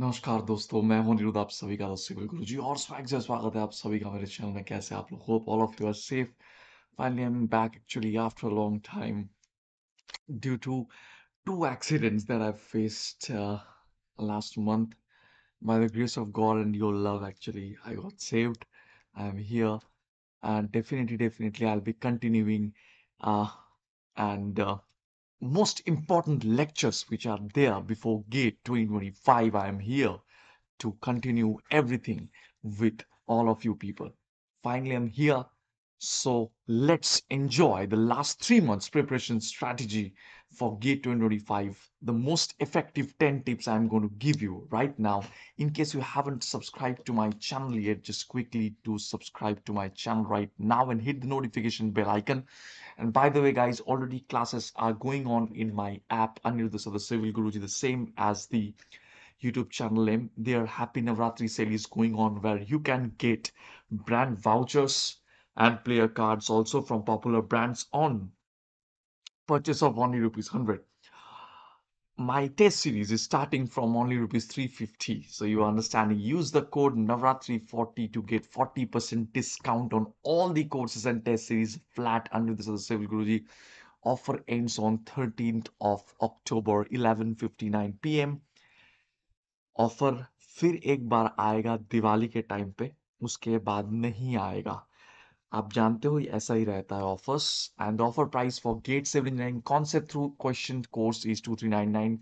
नमस्कार दोस्तों मैं हूं अनिरुद्ध आप सभी का दोस्तों गुरु जी और स्वैग से स्वागत है आप सभी का मेरे चैनल में कैसे आप लोग hope all of you are safe finally I am back actually after a long time due to two accidents that I've faced uh, last month. By the grace of God and your love, actually, I got saved. I'm here, and definitely, definitely, I'll be continuing. Uh, and uh, most important lectures which are there before GATE 2025. I am here to continue everything with all of you people. Finally, I'm here so let's enjoy the last three months preparation strategy for GATE 2025. The most effective 10 tips I'm going to give you right now. In case you haven't subscribed to my channel yet, just quickly do subscribe to my channel right now and hit the notification bell icon. And by the way, guys, already classes are going on in my app, under Anirudh Civil Guruji, the same as the YouTube channel name. Their Happy Navratri sale is going on where you can get brand vouchers and player cards also from popular brands on purchase of only rupees 100 my test series is starting from only rupees 350 so you understand use the code navratri40 to get 40% discount on all the courses and test series flat under this Civil guruji offer ends on 13th of october 11:59 pm Offer. फिर एक बार आएगा दिवाली के time पे उसके बाद नहीं आएगा आप जानते हो ये ऐसा ही रहता है offers and the offer price for GATE civil engineering concept through question course is two three nine nine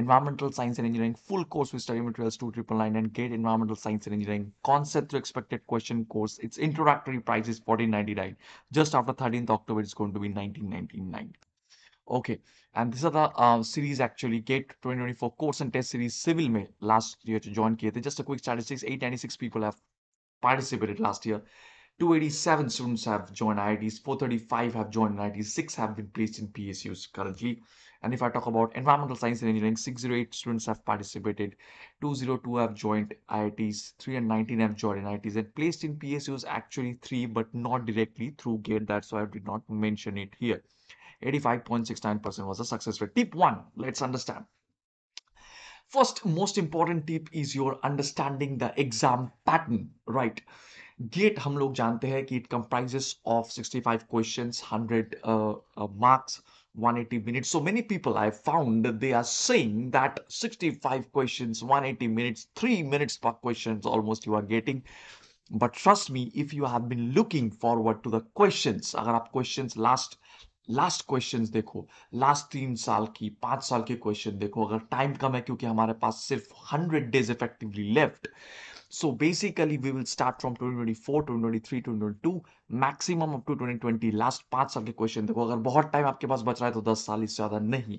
environmental science and engineering full course with study materials 2399, and gate environmental science and engineering concept to expected question course its introductory price is 1499 just after 13th october it's going to be 1999 okay and these are the uh, series actually gate 2024 course and test series civil may last year to join gate just a quick statistics 896 people have participated last year 287 students have joined IITs, 435 have joined IITs, 6 have been placed in PSUs currently. And if I talk about environmental science and engineering, 608 students have participated, 202 have joined IITs, 319 have joined IITs, and placed in PSUs actually 3, but not directly through GATE. That's why I did not mention it here. 85.69% was a success rate. Tip 1, let's understand. First, most important tip is your understanding the exam pattern, right? GATE हम लोग जानते हैं कि it comprises of 65 questions 100 marks 180 minutes so many people I found they are saying that 65 questions 180 minutes 3 minutes पर questions almost you are getting but trust me if you have been looking forward to the questions अगर आप questions last last questions देखो last तीन साल की पांच साल के क्वेश्चन देखो अगर टाइम कम है क्योंकि हमारे पास सिर्फ hundred days effectively left So basically, we will start from 2024, 2023, 2022, maximum up to 2020 last पांच साल के क्वेश्चन देखो अगर बहुत टाइम आपके पास बच रहा है तो दस साल इससे ज्यादा नहीं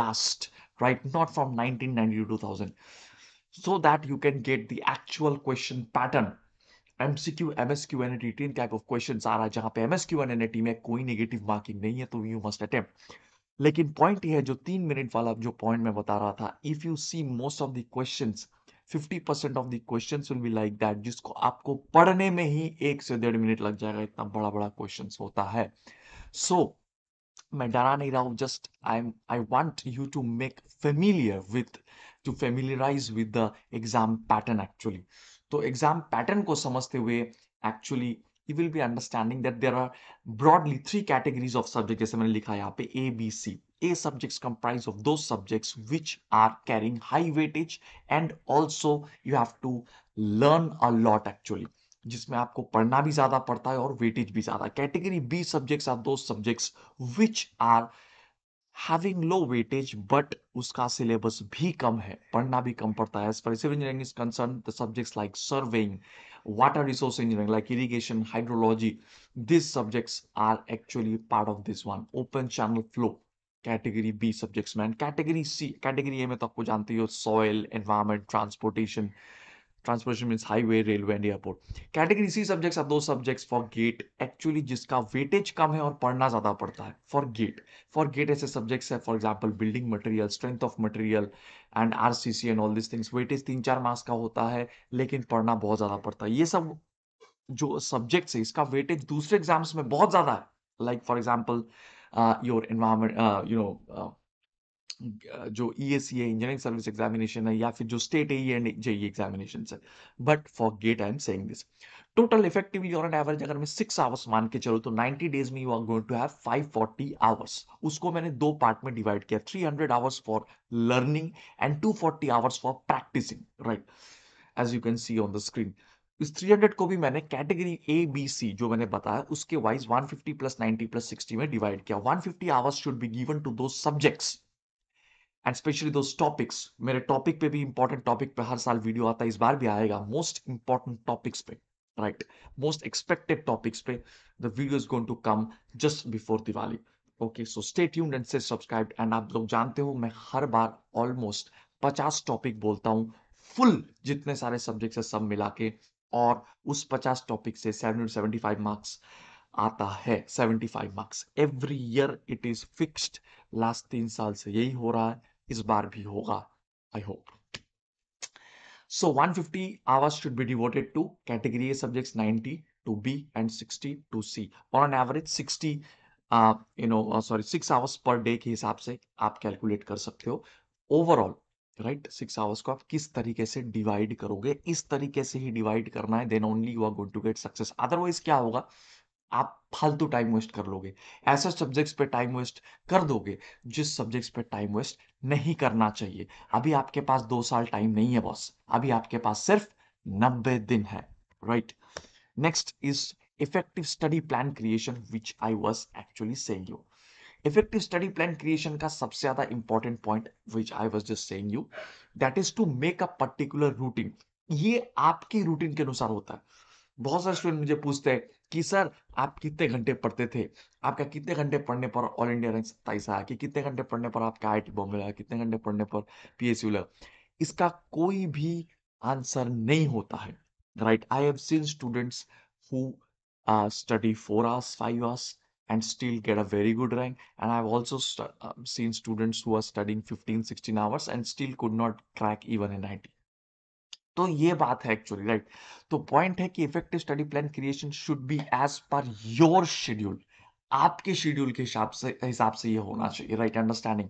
last right not from 1990 to 2000 so that you can get the actual question pattern MCQ, MSQ and written type of questions आ रहा है जहां पे MSQ and NET में कोई नेगेटिव मार्किंग नहीं है तो यू मस्ट अटेम्प्ट लेकिन पॉइंट ये है जो तीन मिनट वाला जो पॉइंट मैं बता रहा था if you see most of the questions fifty percent of questions will be like that जिसको आपको पढ़ने में ही एक से डेढ़ मिनट लग जाएगा इतना बड़ा बड़ा क्वेश्चन होता है सो so, मैं डरा नहीं रहा हूँ just I am I want you to make familiar with to familiarise with the exam pattern actually तो एग्जाम पैटर्न को समझते हुए actually you will be understanding that there are broadly three categories of subjects जैसे मैंने लिखा है यहाँ पे A B C A subjects comprise of those subjects which are carrying high weightage and also you have to learn a lot actually. जिसमें आपको पढ़ना भी ज्यादा पड़ता है और वेटेज भी ज्यादा कैटेगरी बी सब्जेक्ट्स आर दो subjects which are having low weightage but उसका सिलेबस भी कम है पढ़ना भी कम पड़ता है as per civil engineering is concern the subjects like surveying water resource engineering like irrigation, hydrology. These subjects are actually part of this one, open channel flow. Category B subjects में and category C category A में तो आपको जानते हो soil environment transportation transportation means highway railway and airport category C subjects are दो subjects for GATE actually जिसका weightage कम है और पढ़ना ज्यादा पड़ता है फॉर गेट फॉर गेट ऐसे सब्जेक्ट्स है for example building material strength of material and R C C and all this things weightage तीन चार मार्क्स का होता है लेकिन पढ़ना बहुत ज़्यादा पड़ता है ये सब जो सब्जेक्ट्स है इसका वेटेज दूसरे एग्जाम्स में बहुत ज़्यादा है like for example your environment you know जो ई एस सी है इंजीनियरिंग सर्विस एग्जामिनेशन है या फिर जो state A and JE examination है but for GATE I am saying this total effectively on an average अगर मैं सिक्स आवर्स मान के चलो तो 90 डेज में you are going to have five forty hours उसको मैंने दो पार्ट में डिवाइड किया three hundred hours for learning and two forty hours for practicing right as you can see on the screen इस 300 को भी मैंने कैटेगरी ए बी सी जो मैंने बताया उसके वाइज 150 प्लस 90 प्लस 60 में डिवाइड किया 150 hours should be given to दो subjects and specially those topics मेरे टॉपिक पे भी इंपॉर्टेंट टॉपिक पे हर साल वीडियो आता है इस बार भी आएगा मोस्ट इंपॉर्टेंट टॉपिक्स पे राइट मोस्ट एक्सपेक्टेड टॉपिक्स पे the video is going to come just before Diwali okay so stay tuned and say subscribe एंड आप लोग जानते हो मैं हर बार ऑलमोस्ट पचास टॉपिक बोलता हूँ फुल जितने सारे सब्जेक्ट है सब मिला के और उस पचास टॉपिक से सेवन सेवेंटी फाइव मार्क्स आता है seventy five marks every year it is fixed last तीन साल से यही हो रहा है इस बार भी होगा I hope so 150 hours should be devoted to category A subject ninety to B and sixty to C और on average sixty you know sorry six hours per day के हिसाब से आप कैलकुलेट कर सकते हो ओवरऑल राइट सिक्स आवर्स को आप किस तरीके से डिवाइड करोगे इस तरीके से ही डिवाइड करना है then only you are going to get success otherwise क्या होगा आप फालतू टाइम वेस्ट कर लोगे ऐसे सब्जेक्ट्स पे टाइम वेस्ट कर दोगे जिस सब्जेक्ट्स पे टाइम वेस्ट नहीं करना चाहिए अभी आपके पास दो साल टाइम नहीं है बॉस अभी आपके पास सिर्फ नब्बे दिन है right next is effective study plan creation which I was actually saying you effective study plan creation का सबसे ज्यादा important point which I was just saying you that is to make a particular routine ये आपकी routine के अनुसार होता है बहुत सारे स्टूडेंट मुझे पूछते हैं कि सर आप कितने घंटे पढ़ते थे आपका कितने घंटे पढ़ने पर ऑल इंडिया रैंक सत्ताईस आया कि कितने घंटे पढ़ने पर आपका आई टी बॉम्बे लगा कितने घंटे पढ़ने पर पी एस लगा इसका कोई भी आंसर नहीं होता है right I have seen students who study four hours five hours and still get a very good rank and I also stu uh, seen students who are studying 15 16 hours and still could not crack even a 90 तो ये बात है actually right तो point है कि effective study plan creation should be as per your schedule आपके schedule के हिसाब से हिसाब से ये होना hmm. चाहिए right understanding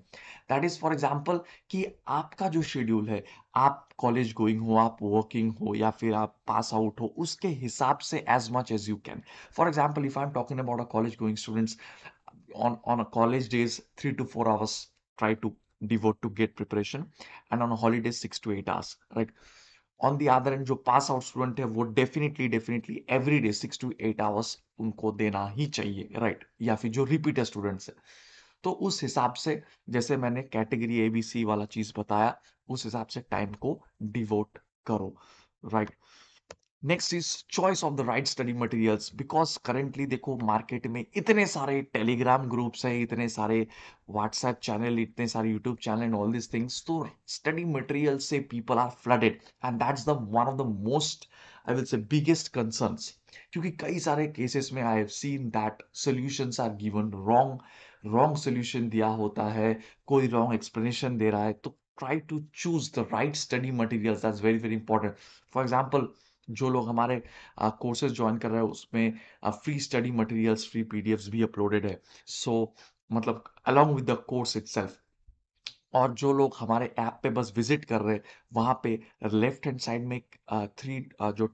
that is for example कि आपका जो शेड्यूल है आप कॉलेज गोइंग हो आप वर्किंग हो या फिर आप पास आउट हो उसके हिसाब से as much as you can for example if I am talking about a college going students on on a college days three to four hours try to devote to GATE preparation and on holidays six to eight hours right on the other end जो pass out student है वो definitely definitely every day six to eight hours उनको देना ही चाहिए right right? या फिर जो repeat students है तो उस हिसाब से जैसे मैंने कैटेगरी ए बी सी वाला चीज बताया उस हिसाब से टाइम को डिवोट करो right right? Next is choice of the right study materials because currently देखो मार्केट में इतने सारे टेलीग्राम ग्रुप्स हैं इतने सारे व्हाट्सएप चैनल इतने सारे YouTube channel and all this things तो स्टडी मटेरियल से people are flooded and that's the one of the most I will say biggest concerns क्योंकि कई सारे केसेस में I have seen that solutions are given wrong wrong solution दिया होता है कोई रॉन्ग एक्सप्लेनेशन दे रहा है तो try to choose the right study material that's very very important for example जो लोग हमारे कोर्सेज ज्वाइन कर रहे हैं उसमें free study materials free PDFs भी अपलोडेड है सो so, मतलब along with the course itself और जो लोग हमारे ऐप पे बस विजिट कर रहे हैं वहाँ पे लेफ्ट हैंड साइड में एक थ्री जो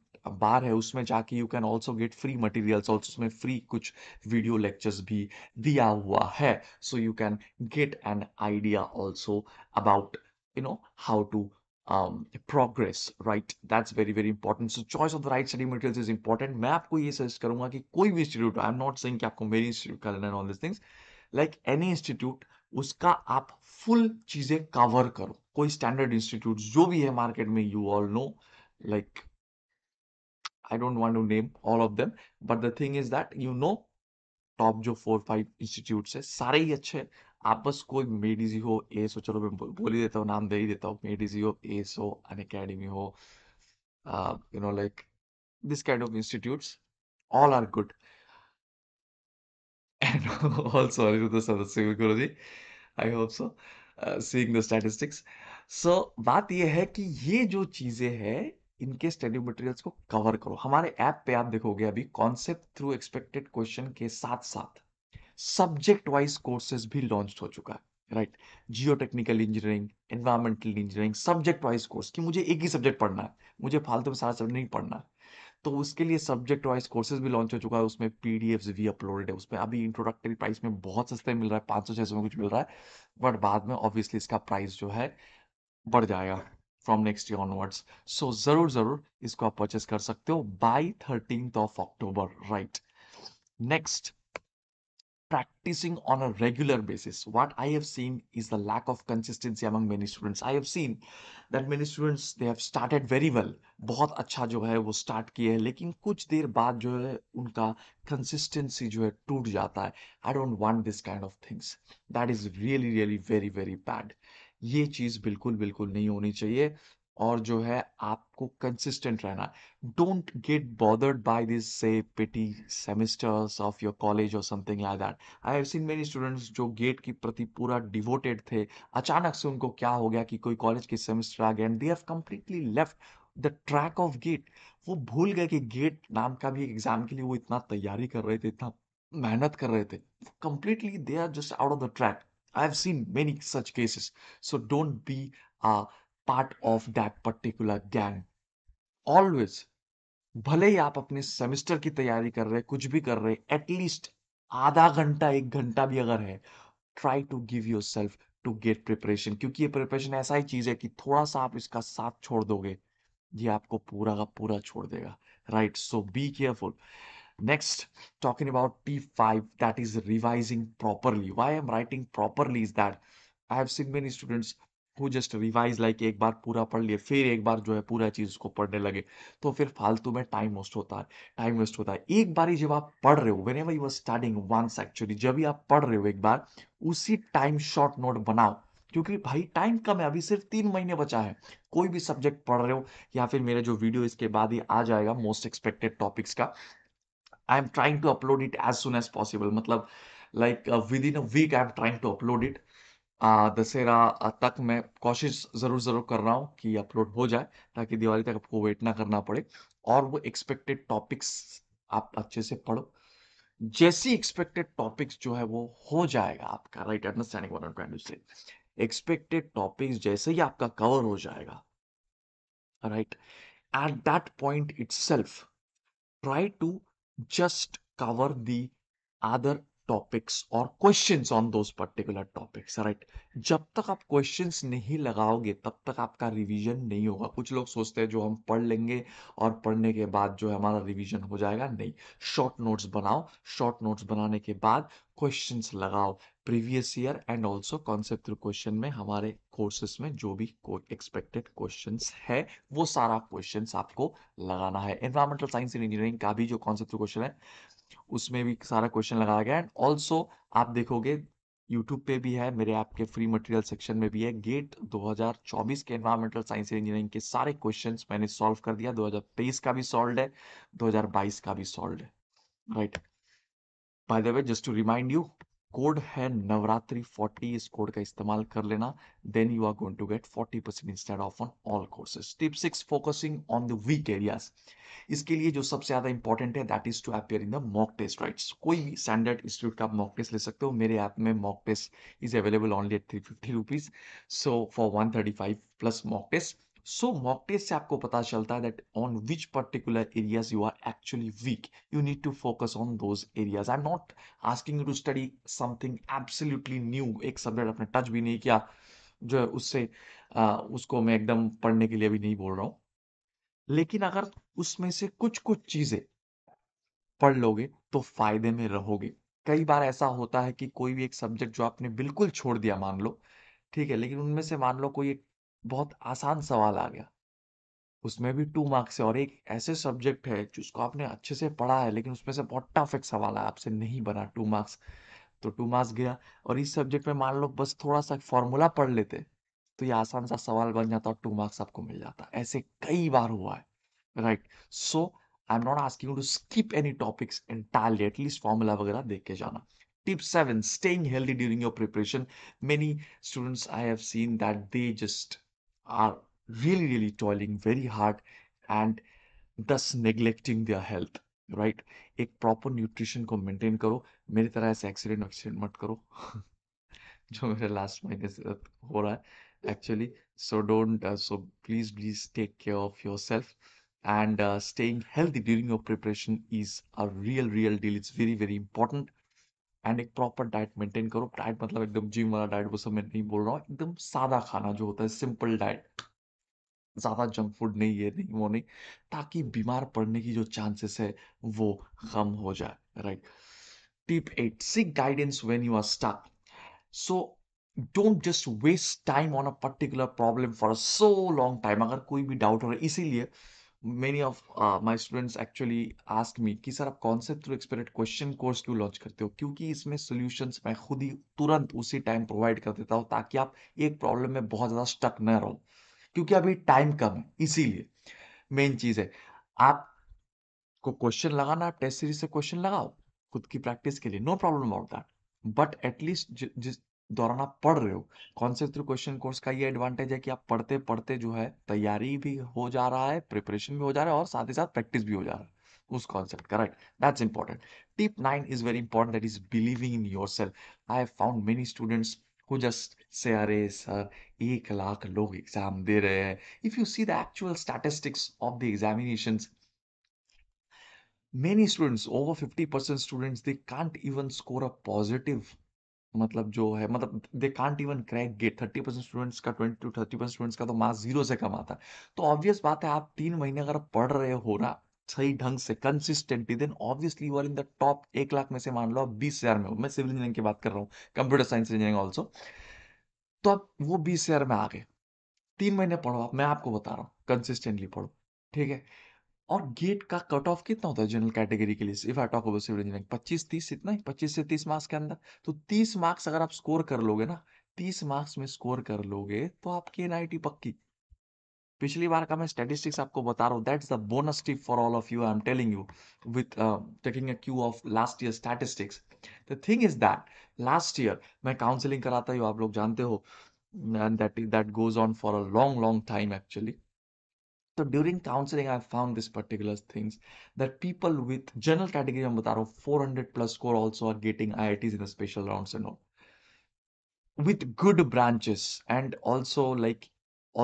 बार है उसमें जाके you can also get free materials also उसमें फ्री कुछ वीडियो लेक्चर्स भी दिया हुआ है so you can get an idea also about you know how to um, progress, right? That's very, very important. So choice of the right study materials is important. मैं आपको ये suggest करूंगा कि कोई भी institute I am not saying कि आपको मेरी इंस्टीट्यूट का लेना all this things like any institute उसका आप फुल चीजें कवर करो कोई स्टैंडर्ड इंस्टीट्यूट जो भी है मार्केट में you all know like I don't want to name all of them but the thing is that you know top जो फोर फाइव इंस्टीट्यूट है सारे ही अच्छे हैं आपस कोई मेडिजी हो एसो चलो मैं बोल ही देता हूँ नाम दे ही देता हूँ मेडिजी हो एस हो अन अकेडमी हो you know like this kind of institute all are good and also Aniruddha Sadasya Guruji. I hope so. Uh, seeing the statistics. बात यह है कि ये जो चीज़ें हैं इनके स्टडी मटेरियल्स को कवर करो हमारे ऐप पे आप देखोगे अभी कॉन्सेप्ट थ्रू एक्सपेक्टेड क्वेश्चन के साथ साथ सब्जेक्ट वाइज कोर्सेज भी लॉन्च हो चुका है right geotechnical engineering environmental engineering subject wise course कि मुझे एक ही सब्जेक्ट पढ़ना है मुझे फालतू में सारा सब्जेक्ट नहीं पढ़ना तो उसके लिए सब्जेक्ट वाइज कोर्सेज भी लॉन्च हो चुका है उसमें पी भी अपलोडेड है उसमें अभी इंट्रोडक्टरी प्राइस में बहुत सस्ते मिल रहा है पाँच सौ छः सौ में कुछ मिल रहा है बट बाद में ऑब्वियसली इसका प्राइस जो है बढ़ जाएगा from next year onwards so जरूर जरूर इसको आप परचेस कर सकते हो by thirteen of October right next practicing on a regular basis. What I have seen is the lack of consistency among many students. I have seen that many students they have started very well. बहुत अच्छा जो है वो start किए हैं लेकिन कुछ देर बाद जो है उनका कंसिस्टेंसी जो है टूट जाता है I don't want this kind of things that is really really very very bad ये चीज़ बिल्कुल बिल्कुल नहीं होनी चाहिए और जो है आपको कंसिस्टेंट रहना don't get bothered by this से petty semesters of your college और something like that I have seen many students जो गेट के प्रति पूरा डिवोटेड थे अचानक से उनको क्या हो गया कि कोई कॉलेज के सेमेस्टर आ गए and they have completely left the track of GATE वो भूल गए कि गेट नाम का भी एग्जाम के लिए वो इतना तैयारी कर रहे थे इतना मेहनत कर रहे थे completely they are just out of the track I have seen many such cases so don't be part of that particular gang always भले ही आप अपने सेमेस्टर की तैयारी कर रहे कुछ भी कर रहे एटलीस्ट आधा घंटा एक घंटा भी अगर है try to give yourself to GATE preparation क्योंकि ये प्रिपरेशन ऐसा ही चीज है कि थोड़ा सा आप इसका साथ छोड़ दोगे ये आपको पूरा का पूरा छोड़ देगा right so be careful next talking about tip five that is revising properly why am writing properly is that I have seen many students वो जस्ट रिवाइज लाइक एक बार पूरा पढ़ लिए फिर एक बार जो है पूरा चीज़ उसको पढ़ने लगे तो फिर फालतू में टाइम वेस्ट होता है टाइम वेस्ट होता है एक बार ही जब आप पढ़ रहे हो whenever you are starting once actually जब भी आप पढ़ रहे हो एक बार उसी टाइम शॉर्ट नोट बनाओ क्योंकि भाई टाइम कम है अभी सिर्फ तीन महीने बचा है कोई भी सब्जेक्ट पढ़ रहे हो या फिर मेरा जो वीडियो इसके बाद ही आ जाएगा मोस्ट एक्सपेक्टेड टॉपिक्स का I am trying to upload it as soon as possible मतलब like within a week I am trying to upload it Dussehra तक मैं कोशिश ज़रूर ज़रूर कर रहा हूँ कि अपलोड हो जाए ताकि दिवाली तक आपको वेट ना करना पड़े और वो एक्सपेक्टेड टॉपिक्स आप अच्छे से पढ़ो जैसी एक्सपेक्टेड टॉपिक्स जो है वो हो जाएगा आपका राइट अंडरस्टैंडिंग वन से एक्सपेक्टेड टॉपिक्स जैसे ही आपका कवर हो जाएगा right at that point itself try to just cover the other topics और क्वेश्चन ऑन दो पर्टिकुलर टॉपिक्स राइट जब तक आप क्वेश्चन नहीं लगाओगे तब तक आपका रिविजन नहीं होगा कुछ लोग सोचते हैं जो हम पढ़ लेंगे और पढ़ने के बाद जो है हमारा रिविजन हो जाएगा नहीं शॉर्ट नोट्स बनाओ शॉर्ट नोट्स बनाने के बाद क्वेश्चंस लगाओ previous year and also concept question में हमारे कोर्सेस में जो भी एक्सपेक्टेड क्वेश्चंस है वो सारा क्वेश्चंस आपको लगाना है एनवायरमेंटल साइंस एंड इंजीनियरिंग का भी जो कॉन्सेप्ट क्वेश्चन है उसमें भी सारा क्वेश्चन लगाया गया एंड ऑल्सो आप देखोगे यूट्यूब पे भी है मेरे आपके फ्री मटेरियल सेक्शन में भी है गेट 2024 के एनवायरमेंटल साइंस एंड इंजीनियरिंग के सारे क्वेश्चंस मैंने सॉल्व कर दिया 2023 का भी सॉल्व है 2022 का भी सॉल्व है right right. By the way just to remind you code है नवरात्रि 40 इस कोड का इस्तेमाल कर लेना then you are going to get 40 percent instead of on all courses tip six focusing on the weak areas इसके लिए जो सबसे ज्यादा इंपॉर्टेंट है that is to appear in the mock test rights कोई भी स्टैंडर्ड इंस्टीट्यूट का mock test ले सकते हो मेरे ऐप में mock test is available only at three fifty rupees so for one thirty five plus mock test so mock test से आपको पता चलता है that on which particular areas you are actually weak you need to focus on those areas I am not asking you to study something absolutely new एक subject आपने touch भी नहीं किया जो है उससे आ, उसको मैं एकदम पढ़ने के लिए भी नहीं बोल रहा हूँ लेकिन अगर उसमें से कुछ कुछ चीजें पढ़ लोगे तो फायदे में रहोगे कई बार ऐसा होता है कि कोई भी एक सब्जेक्ट जो आपने बिल्कुल छोड़ दिया मान लो ठीक है लेकिन उनमें से मान लो कोई एक बहुत आसान सवाल आ गया। उसमें भी टू मार्क्स है और एक ऐसे सब्जेक्ट है जिसको आपने अच्छे से पढ़ा है लेकिन उसमें से बहुत टफ एक सवाल है आपसे नहीं बना टू मार्क्स तो टू मार्क्स गया और इस सब्जेक्ट में मान लो बस थोड़ा-सा फॉर्मूला पढ़ लेते, तो ये आसान-सा सवाल बन जाता और टू मार्क्स आपको मिल जाता। ऐसे कई बार हुआ है, right? So I am not asking you to skip any topics entirely at least formula वगैरह देख के जाना। Tip 7 staying healthy during your preparation. Many students I have seen that they just are really really toiling very hard and thus neglecting their health right A proper nutrition ko maintain karo meri tarah aise accident accident mat karo jo mere last mahine se ho hai actually so don't uh, so please please take care of yourself and uh, staying healthy during your preparation is a real real deal it's very very important and एक proper diet maintain करो diet मतलब एकदम gym वाला diet वो सब मैं नहीं बोल रहा हूँ एकदम सादा खाना जो होता है सिंपल डाइट ज़्यादा जंक फूड नहीं है नहीं वो नहीं ताकि बीमार पड़ने की जो चांसेस है वो कम हो जाए right tip eight seek guidance when you are start so don't just waste time on a particular problem for so long time अगर कोई भी डाउट हो रहा है इसीलिए many of my students actually ask me कि सर आप concept through experiment question course क्यों लॉन्च करते हो क्योंकि इसमें सॉल्यूशंस मैं खुद ही तुरंत उसी टाइम प्रोवाइड कर देता हूँ ताकि आप एक प्रॉब्लम में बहुत ज़्यादा स्टक न रहो क्योंकि अभी टाइम कम है इसीलिए मेन चीज़ है आपको क्वेश्चन लगाना आप टेस्ट सीरीज से क्वेश्चन लगाओ खुद की प्रैक्टिस के लिए no problem about that but at least जिस दौरान आप पढ़ रहे हो कॉन्सेप्ट थ्रू क्वेश्चन कोर्स का ये एडवांटेज है कि आप पढ़ते पढ़ते जो है तैयारी भी हो जा रहा है प्रिपरेशन भी हो जा रहा है और साथ ही साथ प्रैक्टिस भी हो जा रहा है उस कॉन्सेप्ट का right that's important tip nine is very important that is believing in yourself I have found many students who just say अरे सर एक लाख लोग एग्जाम दे रहे हैं if you see the actual statistics of the examination many students over 50% students they can't even score a positive मतलब जो है मतलब they can't even crack GATE thirty percent students का twenty to thirty percent students का तो marks zero से कम आता है तो ऑब्वियस बात है आप तीन महीने अगर पढ़ रहे हो ना सही ढंग से consistently then obviously were in the top एक लाख में से मान लो आप बीस हजार में हो मैं सिविल इंजीनियरिंग की बात कर रहा हूँ कंप्यूटर साइंस इंजीनियरिंग ऑल्सो तो आप वो बीस हजार में आ गए तीन महीने पढ़ो आप मैं आपको बता रहा हूँ कंसिस्टेंटली पढ़ो ठीक है और गेट का कट ऑफ कितना होता है जनरल कैटेगरी के लिए if I talk about civil engineering पच्चीस तीस इतना ही पच्चीस से तीस मार्क्स के अंदर तो तीस मार्क्स अगर आप स्कोर कर लोगे ना तीस मार्क्स में स्कोर कर लोगे तो आपकी एनआईटी पक्की पिछली बार का मैं स्टैटिस्टिक्स आपको बता रहा हूँ that's the bonus tip for all of you I am telling you with taking a cue of last year statistics the thing is that last year मैं काउंसलिंग कराता हूँ आप लोग जानते हो that that goes on for a long long time actually तो during counselling I found this particular things that people with general category में बता रहा हूँ four hundred plus score also are getting IITs in special round and all with good branches and also like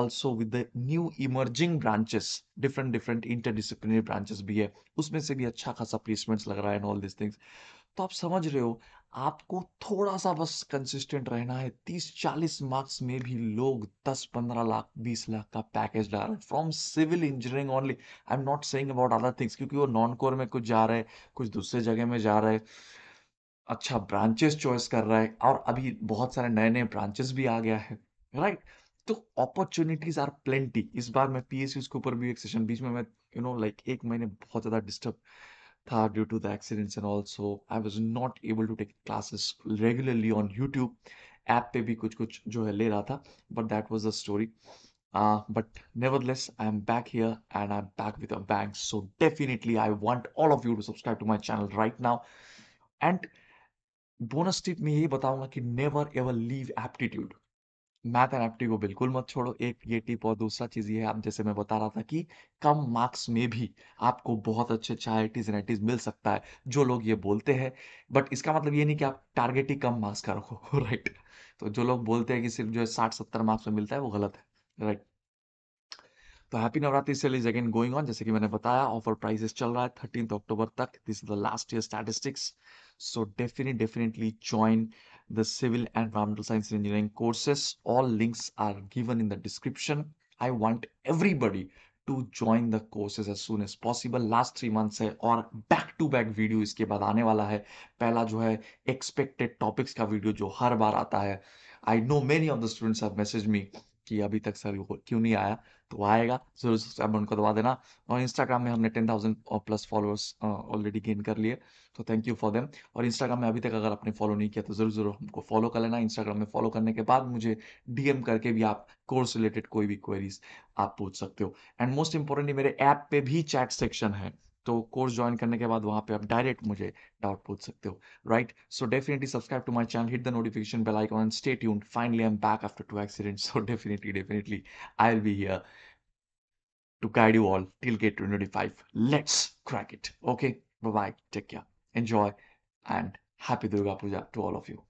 also with the new emerging branches different different interdisciplinary branches भी है उसमें से भी अच्छा खासा placements लग रहा है एंड ऑल दिस थिंग्स तो आप समझ रहे हो आपको थोड़ा सा बस कंसिस्टेंट रहना है तीस चालीस मार्क्स में भी लोग दस पंद्रह लाख बीस लाख का पैकेज डाल रहे हैं from civil engineering only I am not saying about other things क्योंकि वो नॉन कोर में कुछ जा रहे हैं कुछ दूसरे जगह में जा रहे हैं अच्छा ब्रांचेस चॉइस कर रहा है और अभी बहुत सारे नए नए ब्रांचेस भी आ गया है राइट right? तो अपॉर्चुनिटीज आर प्लेंटी इस बार मैं पीएसयू के ऊपर भी एक सेशन बीच में मैं यू नो लाइक एक महीने बहुत ज़्यादा disturb Thar due to the accidents and also I was not able to take classes regularly on YouTube app पे भी कुछ कुछ जो है ले रहा था but that was the story but nevertheless I am back here and I am back with a bang so definitely I want all of you to subscribe to my channel right now and bonus tip में यही बताऊंगा कि never ever leave aptitude math एफ्टी को बिल्कुल मत छोड़ो एक ये टिप और दूसरा चीज़ ये है आप जैसे मैं बता रहा था कि कम मार्क्स में भी आपको बहुत अच्छे अच्छे आई टीज एन मिल सकता है जो लोग ये बोलते हैं बट इसका मतलब ये नहीं कि आप टारगेट ही कम मार्क्स का रखो राइट तो जो लोग बोलते हैं कि सिर्फ जो है साठ सत्तर मार्क्स में मिलता है वो गलत है राइट तो happy Navratri sale is again going on जैसे कि मैंने बताया ऑफर प्राइसेस चल रहा है थर्टीन अक्टूबर तक this is the last year statistics so definite definitely join the civil and environmental science engineering courses. All links are given in the description. I want everybody to join the courses as soon as possible Last three months है और back to back video इसके बाद आने वाला है पहला जो है expected topics का video जो हर बार आता है I know many of the students have messaged me कि अभी तक सर क्यों नहीं आया तो आएगा जरूर सब्सक्राइब बटन को दबा देना और इंस्टाग्राम में हमने ten thousand plus followers already gain कर लिए तो थैंक यू फॉर देम और इंस्टाग्राम में अभी तक अगर आपने फॉलो नहीं किया तो जरूर जरूर हमको फॉलो कर लेना इंस्टाग्राम में फॉलो करने के बाद मुझे डीएम करके भी आप कोर्स रिलेटेड कोई भी क्वेरीज आप पूछ सकते हो एंड मोस्ट इंपॉर्टेंटली मेरे ऐप पे भी चैट सेक्शन है तो कोर्स ज्वाइन करने के बाद वहाँ पे आप डायरेक्ट मुझे डाउट पूछ सकते हो right so definitely subscribe to my channel hit the notification bell icon and stay tuned finally I am back after two accident so definitely definitely I will be here to guide you all till GATE twenty five let's crack it okay bye take care enjoy and happy Durga Puja to all of you